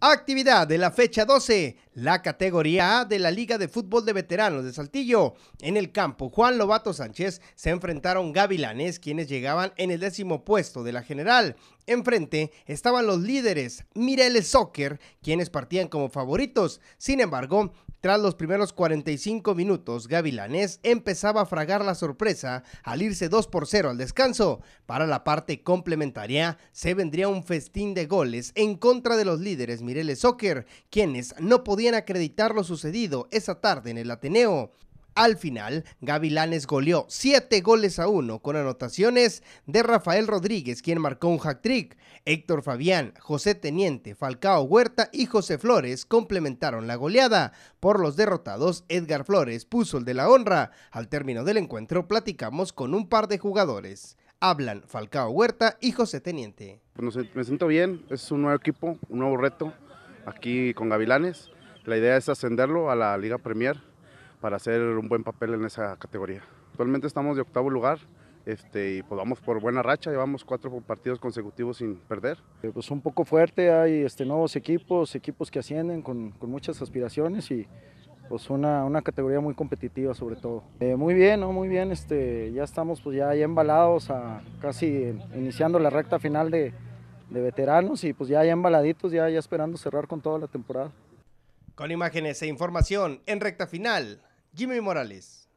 Actividad de la fecha 12, la categoría A de la Liga de Fútbol de Veteranos de Saltillo. En el campo, Juan Lobato Sánchez se enfrentaron Gavilanes, quienes llegaban en el décimo puesto de la general. Enfrente estaban los líderes Mireles Soccer, quienes partían como favoritos. Sin embargo, tras los primeros 45 minutos, Gavilanes empezaba a fragar la sorpresa al irse 2 por 0 al descanso. Para la parte complementaria, se vendría un festín de goles en contra de los líderes Mireles Soccer, quienes no podían acreditar lo sucedido esa tarde en el Ateneo. Al final, Gavilanes goleó 7 goles a 1 con anotaciones de Rafael Rodríguez, quien marcó un hat-trick. Héctor Fabián, José Teniente, Falcao Huerta y José Flores complementaron la goleada. Por los derrotados, Edgar Flores puso el de la honra. Al término del encuentro platicamos con un par de jugadores. Hablan Falcao Huerta y José Teniente. Pues me siento bien, es un nuevo equipo, un nuevo reto aquí con Gavilanes la idea es ascenderlo a la Liga Premier para hacer un buen papel en esa categoría. Actualmente estamos de octavo lugar este, y pues vamos por buena racha, llevamos cuatro partidos consecutivos sin perder. Eh, pues un poco fuerte, hay este, nuevos equipos, equipos que ascienden con, muchas aspiraciones y pues una, una, categoría muy competitiva sobre todo. Eh, muy bien, muy bien, este, ya estamos pues ya, embalados, a, casi iniciando la recta final de, veteranos y pues ya, ya embaladitos, ya, ya esperando cerrar con toda la temporada. Con imágenes e información en recta final, Jimmy Morales.